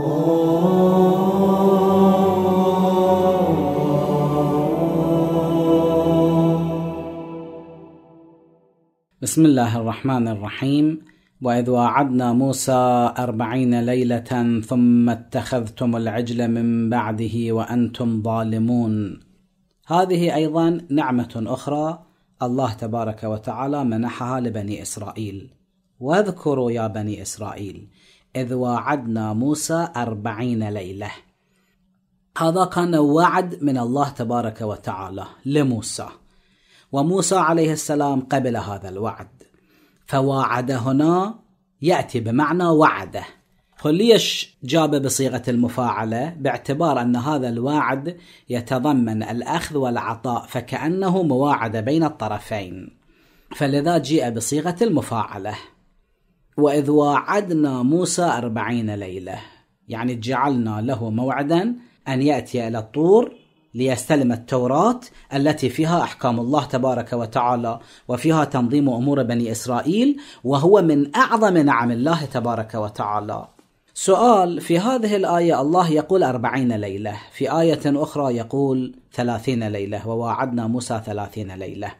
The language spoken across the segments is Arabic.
بسم الله الرحمن الرحيم وإذ واعدنا موسى أربعين ليلة ثم اتخذتم العجل من بعده وأنتم ظالمون هذه أيضا نعمة أخرى الله تبارك وتعالى منحها لبني إسرائيل واذكروا يا بني إسرائيل إذ واعدنا موسى أربعين ليلة هذا كان وعد من الله تبارك وتعالى لموسى وموسى عليه السلام قبل هذا الوعد فواعد هنا يأتي بمعنى وعده قل ليش جابه بصيغة المفاعلة باعتبار أن هذا الواعد يتضمن الأخذ والعطاء فكأنه مواعدة بين الطرفين فلذا جيء بصيغة المفاعلة وإذ واعدنا موسى أربعين ليلة يعني جعلنا له موعدا أن يأتي إلى الطور ليستلم التوراة التي فيها أحكام الله تبارك وتعالى وفيها تنظيم أمور بني إسرائيل وهو من أعظم نعم الله تبارك وتعالى سؤال في هذه الآية الله يقول أربعين ليلة في آية أخرى يقول ثلاثين ليلة وواعدنا موسى ثلاثين ليلة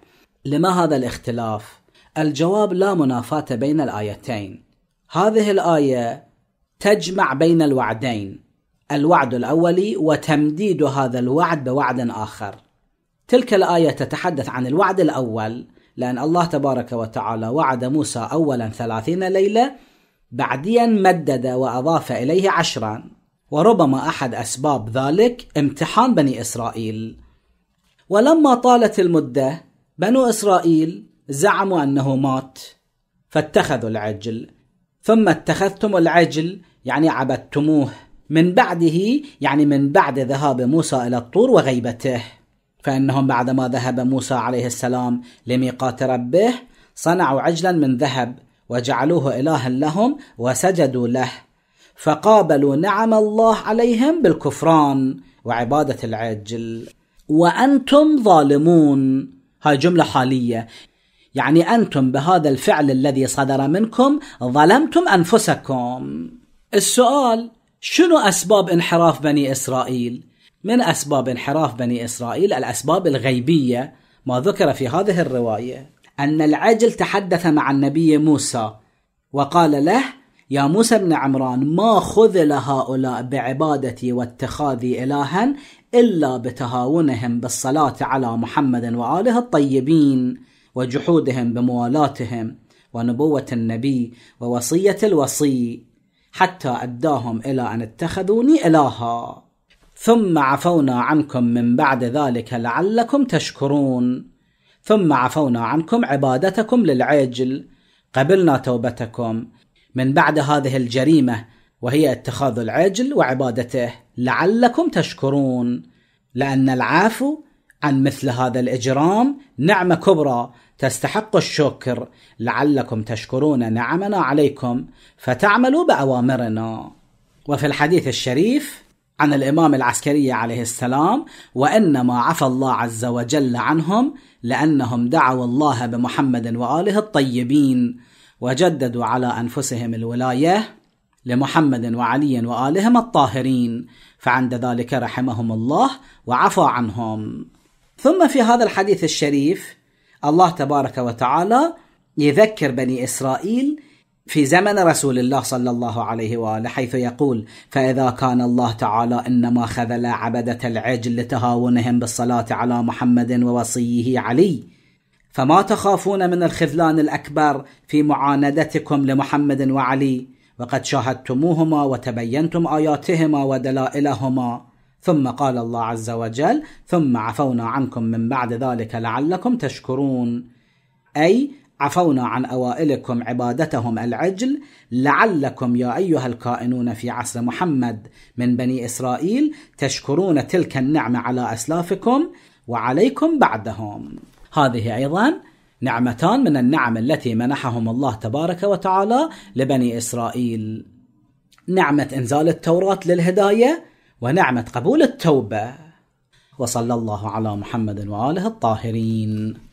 لما هذا الاختلاف الجواب لا منافاة بين الآيتين. هذه الآية تجمع بين الوعدين، الوعد الأولي وتمديد هذا الوعد بوعد آخر. تلك الآية تتحدث عن الوعد الأول، لأن الله تبارك وتعالى وعد موسى أولا ثلاثين ليلة، بعديا مدد وأضاف إليه عشرا، وربما أحد أسباب ذلك امتحان بني إسرائيل. ولما طالت المدة، بنو إسرائيل زعموا أنه مات فاتخذوا العجل ثم اتخذتم العجل يعني عبدتموه من بعده يعني من بعد ذهاب موسى إلى الطور وغيبته فإنهم بعدما ذهب موسى عليه السلام لميقات ربه صنعوا عجلا من ذهب وجعلوه إلها لهم وسجدوا له فقابلوا نعم الله عليهم بالكفران وعبادة العجل وأنتم ظالمون هاي جملة حالية يعني أنتم بهذا الفعل الذي صدر منكم ظلمتم أنفسكم السؤال شنو أسباب انحراف بني إسرائيل؟ من أسباب انحراف بني إسرائيل الأسباب الغيبية ما ذكر في هذه الرواية أن العجل تحدث مع النبي موسى وقال له يا موسى بن عمران ما خذل هؤلاء بعبادتي واتخاذي إلها إلا بتهاونهم بالصلاة على محمد وآله الطيبين وجحودهم بموالاتهم ونبوة النبي ووصية الوصي حتى أداهم إلى أن اتخذوني إلها ثم عفونا عنكم من بعد ذلك لعلكم تشكرون ثم عفونا عنكم عبادتكم للعجل قبلنا توبتكم من بعد هذه الجريمة وهي اتخاذ العجل وعبادته لعلكم تشكرون لأن العفو عن مثل هذا الإجرام نعمة كبرى تستحق الشكر لعلكم تشكرون نعمنا عليكم فتعملوا بأوامرنا وفي الحديث الشريف عن الإمام العسكري عليه السلام وإنما عفى الله عز وجل عنهم لأنهم دعوا الله بمحمد وآله الطيبين وجددوا على أنفسهم الولاية لمحمد وعلي وآلهم الطاهرين فعند ذلك رحمهم الله وعفى عنهم ثم في هذا الحديث الشريف الله تبارك وتعالى يذكر بني اسرائيل في زمن رسول الله صلى الله عليه واله حيث يقول: فاذا كان الله تعالى انما خذل عبده العجل لتهاونهم بالصلاه على محمد ووصيه علي. فما تخافون من الخذلان الاكبر في معاندتكم لمحمد وعلي وقد شاهدتموهما وتبينتم اياتهما ودلائلهما ثم قال الله عز وجل ثم عفونا عنكم من بعد ذلك لعلكم تشكرون أي عفونا عن أوائلكم عبادتهم العجل لعلكم يا أيها الكائنون في عصر محمد من بني إسرائيل تشكرون تلك النعمة على أسلافكم وعليكم بعدهم هذه أيضا نعمتان من النعم التي منحهم الله تبارك وتعالى لبني إسرائيل نعمة إنزال التوراة للهداية ونعمة قبول التوبة وصلى الله على محمد وآله الطاهرين